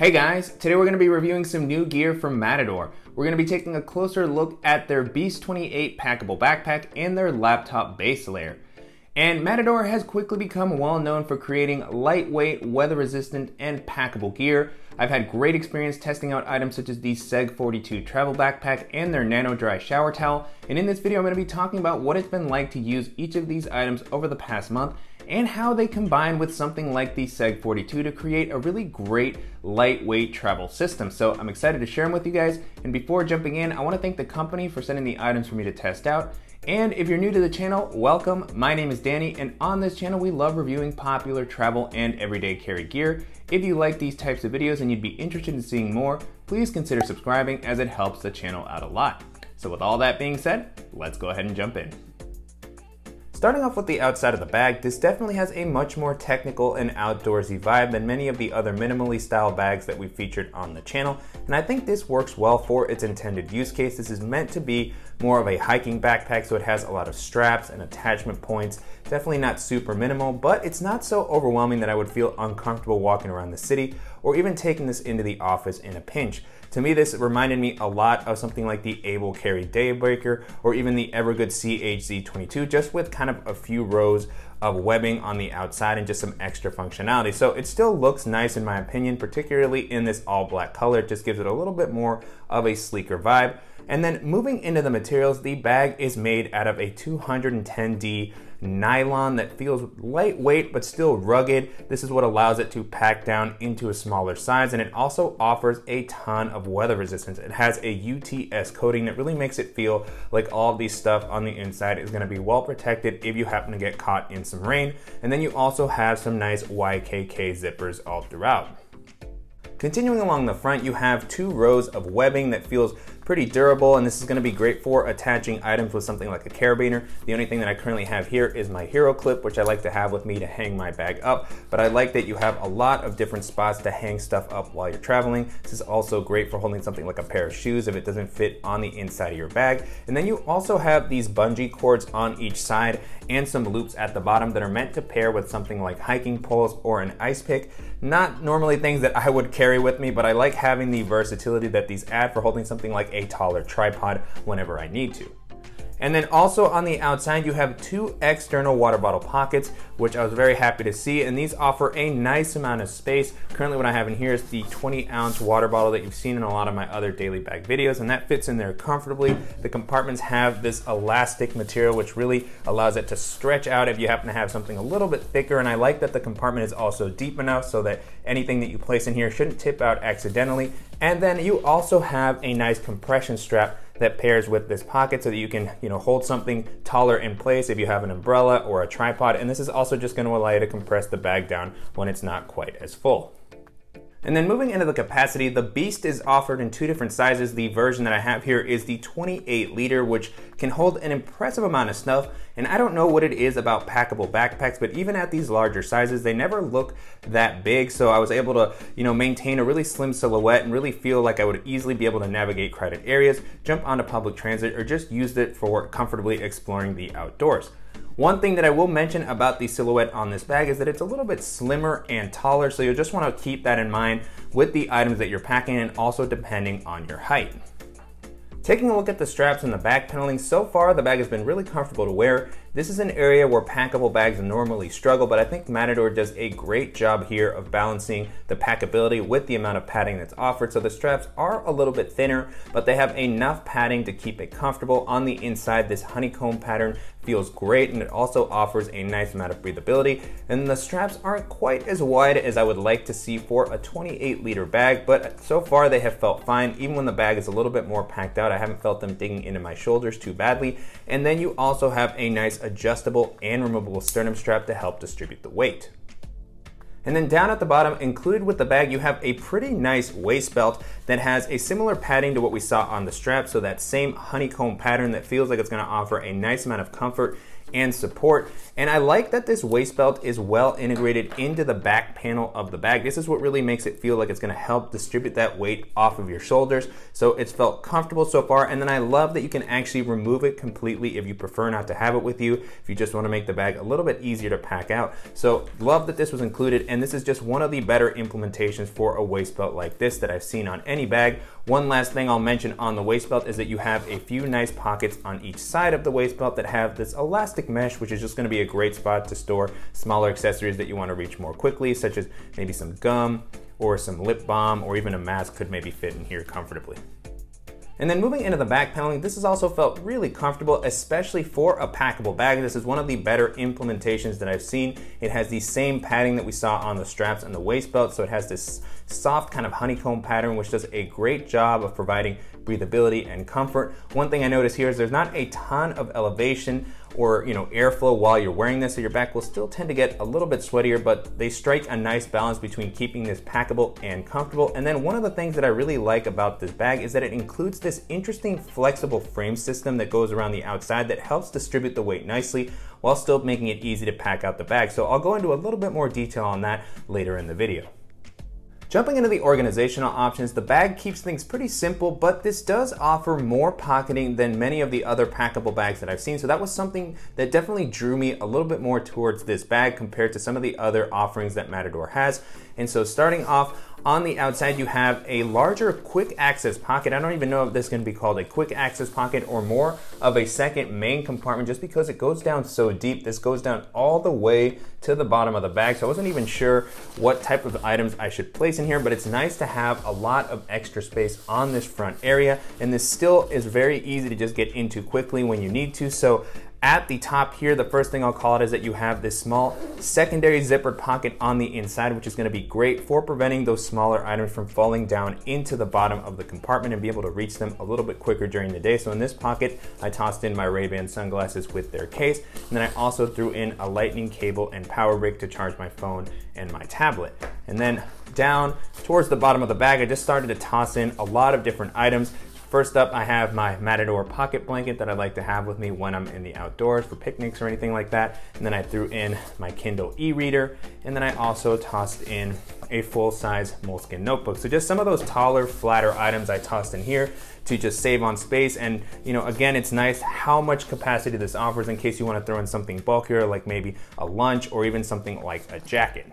Hey guys, today we're going to be reviewing some new gear from Matador. We're going to be taking a closer look at their Beast 28 packable backpack and their laptop base layer. And Matador has quickly become well known for creating lightweight, weather resistant, and packable gear. I've had great experience testing out items such as the Seg 42 travel backpack and their Nano Dry shower towel. And in this video, I'm going to be talking about what it's been like to use each of these items over the past month and how they combine with something like the SEG42 to create a really great lightweight travel system. So I'm excited to share them with you guys. And before jumping in, I wanna thank the company for sending the items for me to test out. And if you're new to the channel, welcome. My name is Danny, and on this channel, we love reviewing popular travel and everyday carry gear. If you like these types of videos and you'd be interested in seeing more, please consider subscribing as it helps the channel out a lot. So with all that being said, let's go ahead and jump in. Starting off with the outside of the bag, this definitely has a much more technical and outdoorsy vibe than many of the other minimally style bags that we have featured on the channel, and I think this works well for its intended use case. This is meant to be more of a hiking backpack, so it has a lot of straps and attachment points. Definitely not super minimal, but it's not so overwhelming that I would feel uncomfortable walking around the city or even taking this into the office in a pinch. To me, this reminded me a lot of something like the Able Carry Daybreaker or even the Evergood CHZ22, just with kind of a few rows of webbing on the outside and just some extra functionality. So it still looks nice in my opinion, particularly in this all black color. It just gives it a little bit more of a sleeker vibe. And then moving into the materials, the bag is made out of a 210D nylon that feels lightweight but still rugged. This is what allows it to pack down into a smaller size and it also offers a ton of weather resistance. It has a UTS coating that really makes it feel like all the stuff on the inside is gonna be well protected if you happen to get caught in some rain. And then you also have some nice YKK zippers all throughout. Continuing along the front, you have two rows of webbing that feels pretty durable, and this is gonna be great for attaching items with something like a carabiner. The only thing that I currently have here is my hero clip, which I like to have with me to hang my bag up, but I like that you have a lot of different spots to hang stuff up while you're traveling. This is also great for holding something like a pair of shoes if it doesn't fit on the inside of your bag. And then you also have these bungee cords on each side and some loops at the bottom that are meant to pair with something like hiking poles or an ice pick. Not normally things that I would carry with me, but I like having the versatility that these add for holding something like a taller tripod whenever I need to. And then also on the outside, you have two external water bottle pockets, which I was very happy to see. And these offer a nice amount of space. Currently what I have in here is the 20 ounce water bottle that you've seen in a lot of my other daily bag videos, and that fits in there comfortably. The compartments have this elastic material, which really allows it to stretch out if you happen to have something a little bit thicker. And I like that the compartment is also deep enough so that anything that you place in here shouldn't tip out accidentally. And then you also have a nice compression strap that pairs with this pocket so that you can you know hold something taller in place if you have an umbrella or a tripod and this is also just going to allow you to compress the bag down when it's not quite as full. And then moving into the capacity, the Beast is offered in two different sizes. The version that I have here is the 28 liter, which can hold an impressive amount of snuff. And I don't know what it is about packable backpacks, but even at these larger sizes, they never look that big. So I was able to, you know, maintain a really slim silhouette and really feel like I would easily be able to navigate crowded areas, jump onto public transit, or just use it for comfortably exploring the outdoors. One thing that I will mention about the silhouette on this bag is that it's a little bit slimmer and taller, so you'll just wanna keep that in mind with the items that you're packing and also depending on your height. Taking a look at the straps and the back paneling, so far the bag has been really comfortable to wear. This is an area where packable bags normally struggle, but I think Matador does a great job here of balancing the packability with the amount of padding that's offered. So the straps are a little bit thinner, but they have enough padding to keep it comfortable. On the inside, this honeycomb pattern feels great and it also offers a nice amount of breathability. And the straps aren't quite as wide as I would like to see for a 28 liter bag, but so far they have felt fine. Even when the bag is a little bit more packed out, I haven't felt them digging into my shoulders too badly. And then you also have a nice adjustable, and removable sternum strap to help distribute the weight. And then down at the bottom, included with the bag, you have a pretty nice waist belt that has a similar padding to what we saw on the strap. So that same honeycomb pattern that feels like it's gonna offer a nice amount of comfort and support. And I like that this waist belt is well integrated into the back panel of the bag. This is what really makes it feel like it's gonna help distribute that weight off of your shoulders. So it's felt comfortable so far. And then I love that you can actually remove it completely if you prefer not to have it with you, if you just wanna make the bag a little bit easier to pack out. So love that this was included and this is just one of the better implementations for a waist belt like this that I've seen on any bag. One last thing I'll mention on the waist belt is that you have a few nice pockets on each side of the waist belt that have this elastic mesh, which is just gonna be a great spot to store smaller accessories that you wanna reach more quickly, such as maybe some gum, or some lip balm, or even a mask could maybe fit in here comfortably. And then moving into the back paneling, this has also felt really comfortable, especially for a packable bag. This is one of the better implementations that I've seen. It has the same padding that we saw on the straps and the waist belt, so it has this soft kind of honeycomb pattern, which does a great job of providing breathability, and comfort. One thing I notice here is there's not a ton of elevation or you know airflow while you're wearing this, so your back will still tend to get a little bit sweatier, but they strike a nice balance between keeping this packable and comfortable. And then one of the things that I really like about this bag is that it includes this interesting flexible frame system that goes around the outside that helps distribute the weight nicely while still making it easy to pack out the bag. So I'll go into a little bit more detail on that later in the video. Jumping into the organizational options, the bag keeps things pretty simple, but this does offer more pocketing than many of the other packable bags that I've seen. So that was something that definitely drew me a little bit more towards this bag compared to some of the other offerings that Matador has. And so starting off, on the outside, you have a larger quick access pocket. I don't even know if this can be called a quick access pocket or more of a second main compartment just because it goes down so deep. This goes down all the way to the bottom of the bag. So I wasn't even sure what type of items I should place in here, but it's nice to have a lot of extra space on this front area. And this still is very easy to just get into quickly when you need to. So at the top here, the first thing I'll call it is that you have this small secondary zippered pocket on the inside, which is gonna be great for preventing those smaller items from falling down into the bottom of the compartment and be able to reach them a little bit quicker during the day. So in this pocket, I tossed in my Ray-Ban sunglasses with their case, and then I also threw in a lightning cable and power brick to charge my phone and my tablet. And then down towards the bottom of the bag, I just started to toss in a lot of different items. First up, I have my Matador pocket blanket that I like to have with me when I'm in the outdoors for picnics or anything like that. And then I threw in my Kindle e-reader. And then I also tossed in a full-size moleskin notebook. So just some of those taller, flatter items I tossed in here to just save on space. And you know, again, it's nice how much capacity this offers in case you wanna throw in something bulkier, like maybe a lunch or even something like a jacket.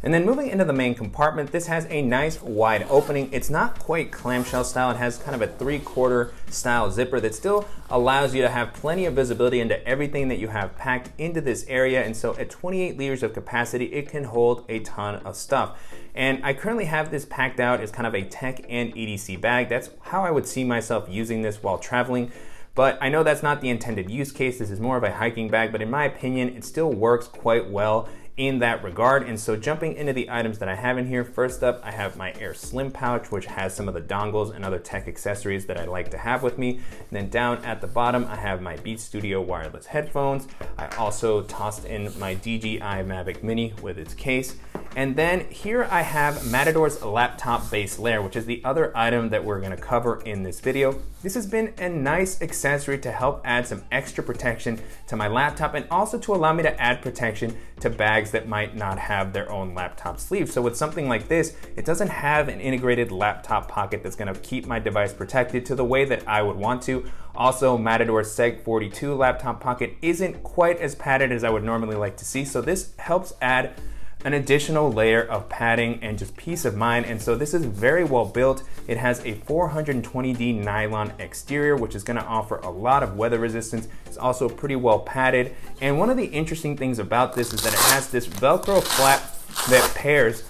And then moving into the main compartment, this has a nice wide opening. It's not quite clamshell style. It has kind of a three quarter style zipper that still allows you to have plenty of visibility into everything that you have packed into this area. And so at 28 liters of capacity, it can hold a ton of stuff. And I currently have this packed out as kind of a tech and EDC bag. That's how I would see myself using this while traveling. But I know that's not the intended use case. This is more of a hiking bag, but in my opinion, it still works quite well in that regard. And so jumping into the items that I have in here, first up, I have my Air Slim pouch, which has some of the dongles and other tech accessories that I like to have with me. And then down at the bottom, I have my Beat Studio wireless headphones. I also tossed in my DJI Mavic Mini with its case. And then here I have Matador's laptop base layer, which is the other item that we're gonna cover in this video. This has been a nice accessory to help add some extra protection to my laptop and also to allow me to add protection to bags that might not have their own laptop sleeve. So with something like this, it doesn't have an integrated laptop pocket that's gonna keep my device protected to the way that I would want to. Also, Matador's SEG42 laptop pocket isn't quite as padded as I would normally like to see, so this helps add an additional layer of padding and just peace of mind. And so this is very well built. It has a 420D nylon exterior, which is gonna offer a lot of weather resistance. It's also pretty well padded. And one of the interesting things about this is that it has this Velcro flap that pairs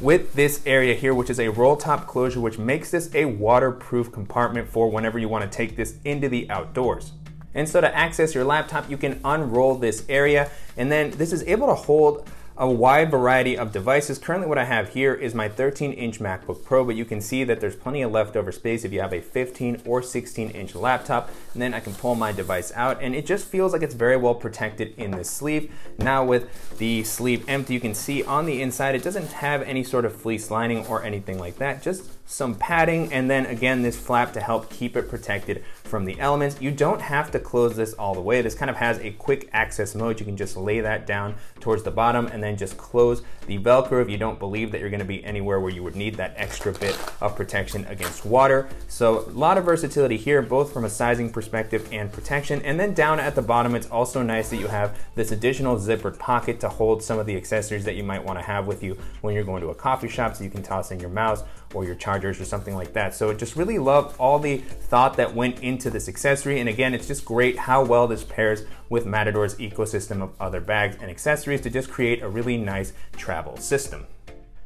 with this area here, which is a roll top closure, which makes this a waterproof compartment for whenever you wanna take this into the outdoors. And so to access your laptop, you can unroll this area, and then this is able to hold a wide variety of devices. Currently what I have here is my 13 inch MacBook Pro, but you can see that there's plenty of leftover space if you have a 15 or 16 inch laptop, and then I can pull my device out and it just feels like it's very well protected in this sleeve. Now with the sleeve empty, you can see on the inside, it doesn't have any sort of fleece lining or anything like that, just some padding, and then again, this flap to help keep it protected from the elements. You don't have to close this all the way. This kind of has a quick access mode. You can just lay that down towards the bottom and then just close the Velcro if you don't believe that you're gonna be anywhere where you would need that extra bit of protection against water. So a lot of versatility here, both from a sizing perspective and protection. And then down at the bottom, it's also nice that you have this additional zippered pocket to hold some of the accessories that you might wanna have with you when you're going to a coffee shop so you can toss in your mouse or your chargers or something like that. So just really love all the thought that went into this accessory. And again, it's just great how well this pairs with Matador's ecosystem of other bags and accessories to just create a really nice travel system.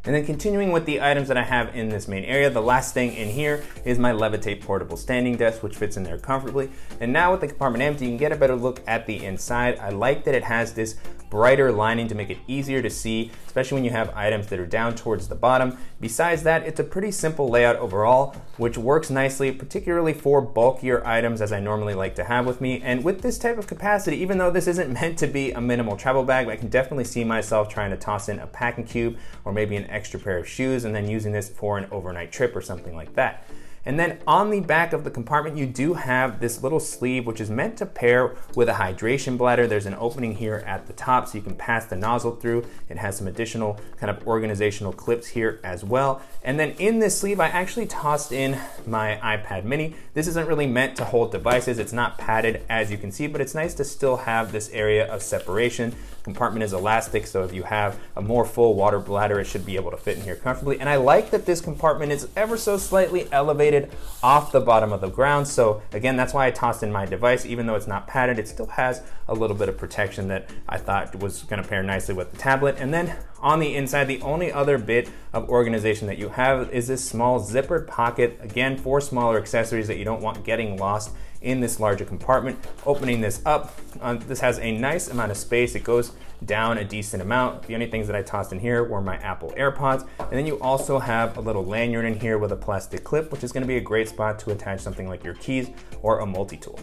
And then continuing with the items that I have in this main area, the last thing in here is my Levitate portable standing desk, which fits in there comfortably. And now with the compartment empty, you can get a better look at the inside. I like that it has this brighter lining to make it easier to see, especially when you have items that are down towards the bottom. Besides that, it's a pretty simple layout overall, which works nicely, particularly for bulkier items as I normally like to have with me. And with this type of capacity, even though this isn't meant to be a minimal travel bag, I can definitely see myself trying to toss in a packing cube or maybe an extra pair of shoes and then using this for an overnight trip or something like that. And then on the back of the compartment, you do have this little sleeve, which is meant to pair with a hydration bladder. There's an opening here at the top so you can pass the nozzle through. It has some additional kind of organizational clips here as well. And then in this sleeve, I actually tossed in my iPad mini. This isn't really meant to hold devices. It's not padded as you can see, but it's nice to still have this area of separation. Compartment is elastic, so if you have a more full water bladder, it should be able to fit in here comfortably. And I like that this compartment is ever so slightly elevated off the bottom of the ground. So again, that's why I tossed in my device, even though it's not padded, it still has a little bit of protection that I thought was gonna pair nicely with the tablet. And then on the inside, the only other bit of organization that you have is this small zippered pocket, again, for smaller accessories that you don't want getting lost in this larger compartment. Opening this up, um, this has a nice amount of space. It goes down a decent amount. The only things that I tossed in here were my Apple AirPods. And then you also have a little lanyard in here with a plastic clip, which is gonna be a great spot to attach something like your keys or a multi-tool.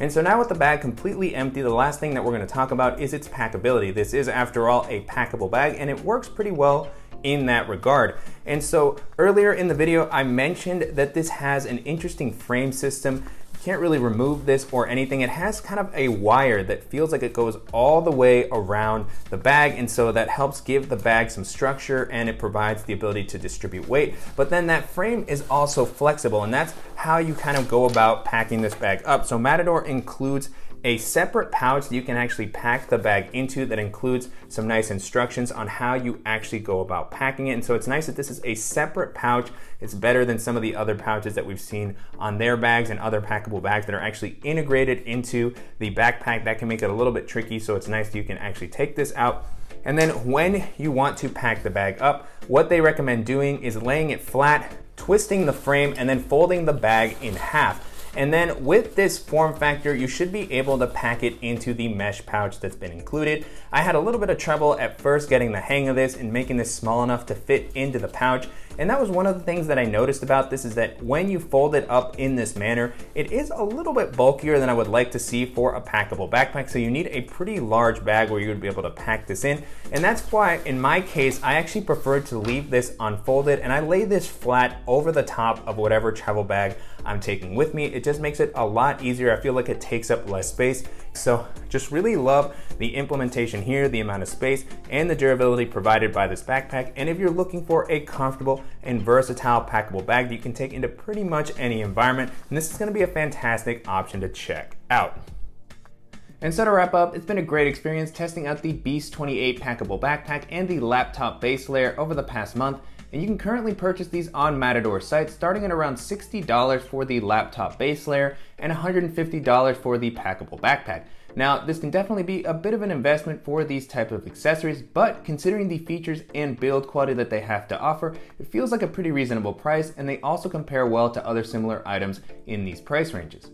And so now with the bag completely empty, the last thing that we're gonna talk about is its packability. This is, after all, a packable bag and it works pretty well in that regard. And so earlier in the video, I mentioned that this has an interesting frame system can't really remove this or anything. It has kind of a wire that feels like it goes all the way around the bag and so that helps give the bag some structure and it provides the ability to distribute weight. But then that frame is also flexible and that's how you kind of go about packing this bag up. So Matador includes a separate pouch that you can actually pack the bag into that includes some nice instructions on how you actually go about packing it. And so it's nice that this is a separate pouch. It's better than some of the other pouches that we've seen on their bags and other packable bags that are actually integrated into the backpack. That can make it a little bit tricky. So it's nice that you can actually take this out and then when you want to pack the bag up, what they recommend doing is laying it flat, twisting the frame, and then folding the bag in half. And then with this form factor, you should be able to pack it into the mesh pouch that's been included. I had a little bit of trouble at first getting the hang of this and making this small enough to fit into the pouch, and that was one of the things that I noticed about this is that when you fold it up in this manner, it is a little bit bulkier than I would like to see for a packable backpack. So you need a pretty large bag where you would be able to pack this in. And that's why in my case, I actually prefer to leave this unfolded and I lay this flat over the top of whatever travel bag I'm taking with me. It just makes it a lot easier. I feel like it takes up less space. So just really love the implementation here, the amount of space and the durability provided by this backpack. And if you're looking for a comfortable and versatile packable bag that you can take into pretty much any environment, and this is gonna be a fantastic option to check out. And so to wrap up, it's been a great experience testing out the Beast 28 packable backpack and the laptop base layer over the past month, and you can currently purchase these on Matador site, starting at around $60 for the laptop base layer and $150 for the packable backpack. Now, this can definitely be a bit of an investment for these type of accessories, but considering the features and build quality that they have to offer, it feels like a pretty reasonable price and they also compare well to other similar items in these price ranges.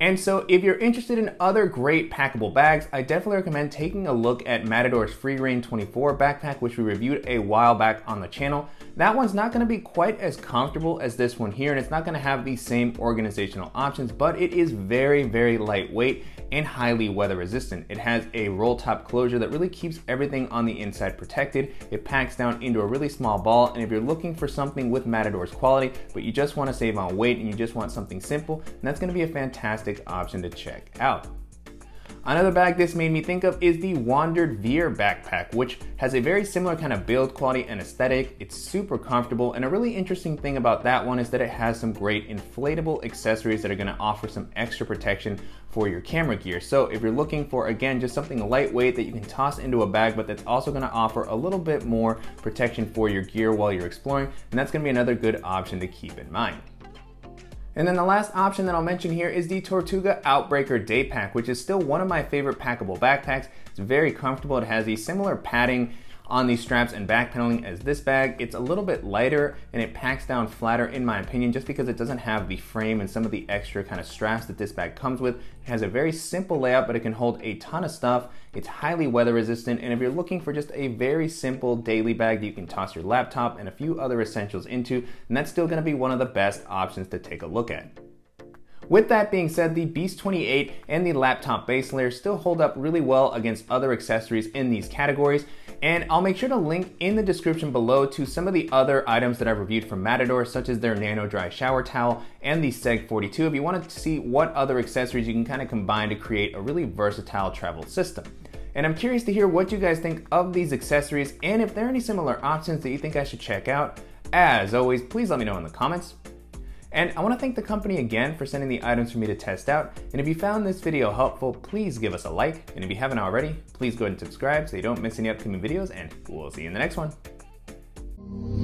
And so if you're interested in other great packable bags, I definitely recommend taking a look at Matador's Free Range 24 backpack, which we reviewed a while back on the channel that one's not gonna be quite as comfortable as this one here, and it's not gonna have the same organizational options, but it is very, very lightweight and highly weather resistant. It has a roll top closure that really keeps everything on the inside protected. It packs down into a really small ball, and if you're looking for something with Matador's quality, but you just wanna save on weight and you just want something simple, that's gonna be a fantastic option to check out. Another bag this made me think of is the Wandered Veer backpack, which has a very similar kind of build quality and aesthetic. It's super comfortable, and a really interesting thing about that one is that it has some great inflatable accessories that are gonna offer some extra protection for your camera gear. So if you're looking for, again, just something lightweight that you can toss into a bag, but that's also gonna offer a little bit more protection for your gear while you're exploring, and that's gonna be another good option to keep in mind. And then the last option that I'll mention here is the Tortuga Outbreaker Day Pack, which is still one of my favorite packable backpacks. It's very comfortable. It has a similar padding on these straps and back paneling as this bag. It's a little bit lighter and it packs down flatter in my opinion just because it doesn't have the frame and some of the extra kind of straps that this bag comes with. It has a very simple layout but it can hold a ton of stuff. It's highly weather resistant and if you're looking for just a very simple daily bag that you can toss your laptop and a few other essentials into, then that's still going to be one of the best options to take a look at. With that being said, the Beast 28 and the laptop base layer still hold up really well against other accessories in these categories, and I'll make sure to link in the description below to some of the other items that I've reviewed from Matador, such as their Nano Dry Shower Towel and the Seg 42 if you wanted to see what other accessories you can kind of combine to create a really versatile travel system. And I'm curious to hear what you guys think of these accessories and if there are any similar options that you think I should check out. As always, please let me know in the comments. And I wanna thank the company again for sending the items for me to test out. And if you found this video helpful, please give us a like. And if you haven't already, please go ahead and subscribe so you don't miss any upcoming videos and we'll see you in the next one.